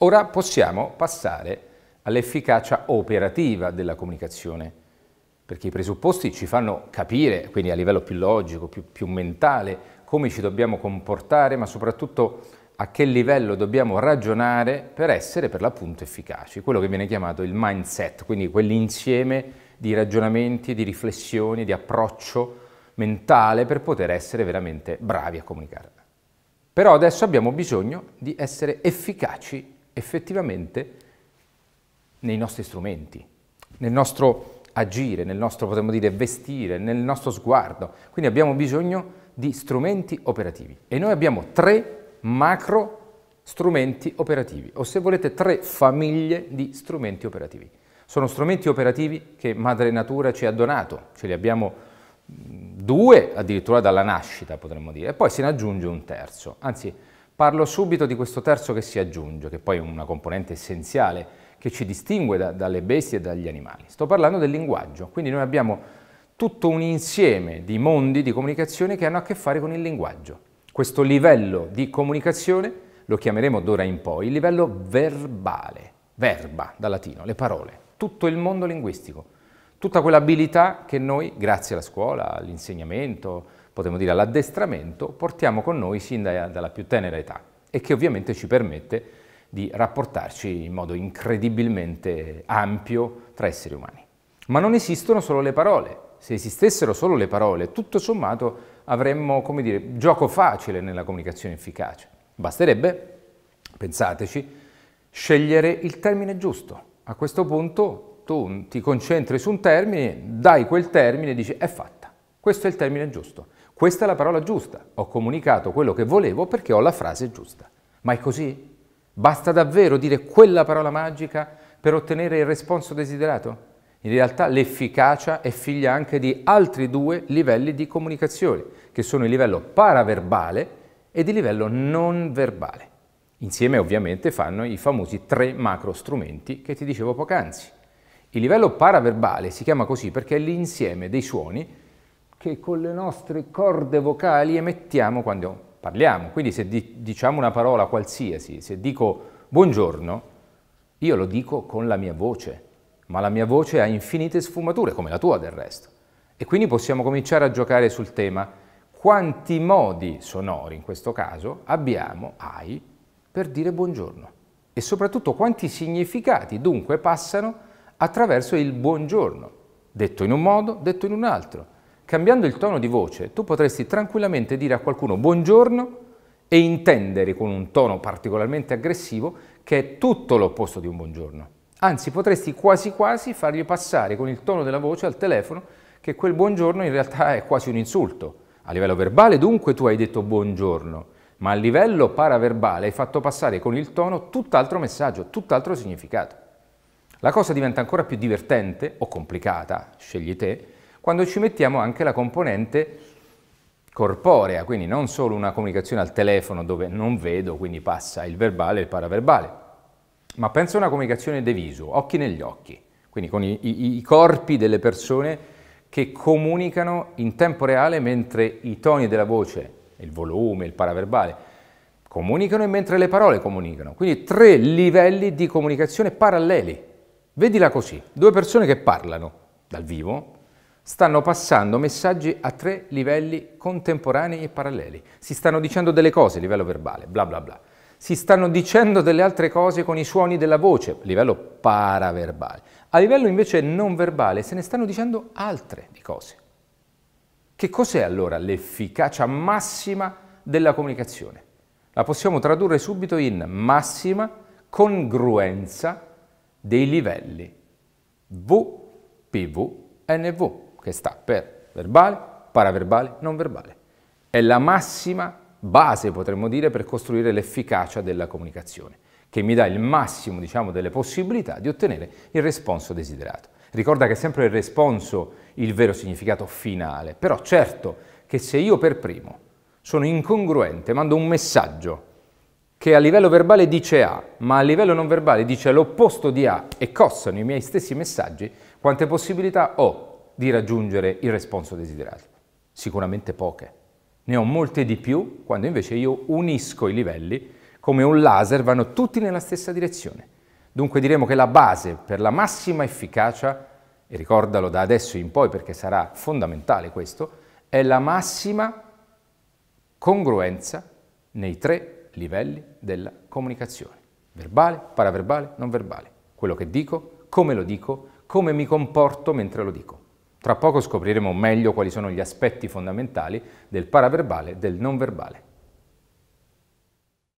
Ora possiamo passare all'efficacia operativa della comunicazione, perché i presupposti ci fanno capire, quindi a livello più logico, più, più mentale, come ci dobbiamo comportare, ma soprattutto a che livello dobbiamo ragionare per essere per l'appunto efficaci, quello che viene chiamato il mindset, quindi quell'insieme di ragionamenti, di riflessioni, di approccio mentale per poter essere veramente bravi a comunicare. Però adesso abbiamo bisogno di essere efficaci effettivamente nei nostri strumenti, nel nostro agire, nel nostro, potremmo dire, vestire, nel nostro sguardo. Quindi abbiamo bisogno di strumenti operativi. E noi abbiamo tre macro strumenti operativi, o se volete tre famiglie di strumenti operativi. Sono strumenti operativi che Madre Natura ci ha donato, ce li abbiamo mm, due addirittura dalla nascita, potremmo dire, e poi se ne aggiunge un terzo. Anzi, Parlo subito di questo terzo che si aggiunge, che poi è una componente essenziale che ci distingue da, dalle bestie e dagli animali. Sto parlando del linguaggio, quindi noi abbiamo tutto un insieme di mondi di comunicazione che hanno a che fare con il linguaggio. Questo livello di comunicazione lo chiameremo d'ora in poi il livello verbale, verba da latino, le parole, tutto il mondo linguistico, tutta quell'abilità che noi, grazie alla scuola, all'insegnamento, potremmo dire all'addestramento, portiamo con noi sin da, dalla più tenera età e che ovviamente ci permette di rapportarci in modo incredibilmente ampio tra esseri umani. Ma non esistono solo le parole. Se esistessero solo le parole, tutto sommato avremmo, come dire, gioco facile nella comunicazione efficace. Basterebbe, pensateci, scegliere il termine giusto. A questo punto tu ti concentri su un termine, dai quel termine e dici è fatta. Questo è il termine giusto. Questa è la parola giusta, ho comunicato quello che volevo perché ho la frase giusta. Ma è così? Basta davvero dire quella parola magica per ottenere il responso desiderato? In realtà l'efficacia è figlia anche di altri due livelli di comunicazione, che sono il livello paraverbale e il livello non verbale. Insieme ovviamente fanno i famosi tre macro strumenti che ti dicevo poc'anzi. Il livello paraverbale si chiama così perché è l'insieme dei suoni che con le nostre corde vocali emettiamo quando parliamo. Quindi se di diciamo una parola qualsiasi, se dico buongiorno, io lo dico con la mia voce, ma la mia voce ha infinite sfumature, come la tua del resto. E quindi possiamo cominciare a giocare sul tema quanti modi sonori, in questo caso, abbiamo, hai, per dire buongiorno. E soprattutto quanti significati dunque passano attraverso il buongiorno, detto in un modo, detto in un altro cambiando il tono di voce, tu potresti tranquillamente dire a qualcuno buongiorno e intendere con un tono particolarmente aggressivo che è tutto l'opposto di un buongiorno. Anzi, potresti quasi quasi fargli passare con il tono della voce al telefono che quel buongiorno in realtà è quasi un insulto. A livello verbale dunque tu hai detto buongiorno, ma a livello paraverbale hai fatto passare con il tono tutt'altro messaggio, tutt'altro significato. La cosa diventa ancora più divertente o complicata, scegli te, quando ci mettiamo anche la componente corporea, quindi non solo una comunicazione al telefono dove non vedo, quindi passa il verbale e il paraverbale, ma penso a una comunicazione de viso, occhi negli occhi, quindi con i, i, i corpi delle persone che comunicano in tempo reale mentre i toni della voce, il volume, il paraverbale, comunicano e mentre le parole comunicano. Quindi tre livelli di comunicazione paralleli. Vedila così, due persone che parlano dal vivo, stanno passando messaggi a tre livelli contemporanei e paralleli. Si stanno dicendo delle cose a livello verbale, bla bla bla. Si stanno dicendo delle altre cose con i suoni della voce, a livello paraverbale. A livello invece non verbale se ne stanno dicendo altre di cose. Che cos'è allora l'efficacia massima della comunicazione? La possiamo tradurre subito in massima congruenza dei livelli V, PV, NV che sta per verbale, paraverbale, non verbale. È la massima base, potremmo dire, per costruire l'efficacia della comunicazione, che mi dà il massimo, diciamo, delle possibilità di ottenere il responso desiderato. Ricorda che è sempre il responso il vero significato finale, però certo che se io per primo sono incongruente, mando un messaggio che a livello verbale dice A, ma a livello non verbale dice l'opposto di A e cozzano i miei stessi messaggi, quante possibilità ho di raggiungere il responso desiderato? Sicuramente poche. Ne ho molte di più quando invece io unisco i livelli come un laser, vanno tutti nella stessa direzione. Dunque diremo che la base per la massima efficacia, e ricordalo da adesso in poi perché sarà fondamentale questo, è la massima congruenza nei tre livelli della comunicazione, verbale, paraverbale, non verbale. Quello che dico, come lo dico, come mi comporto mentre lo dico. Fra poco scopriremo meglio quali sono gli aspetti fondamentali del paraverbale e del non verbale.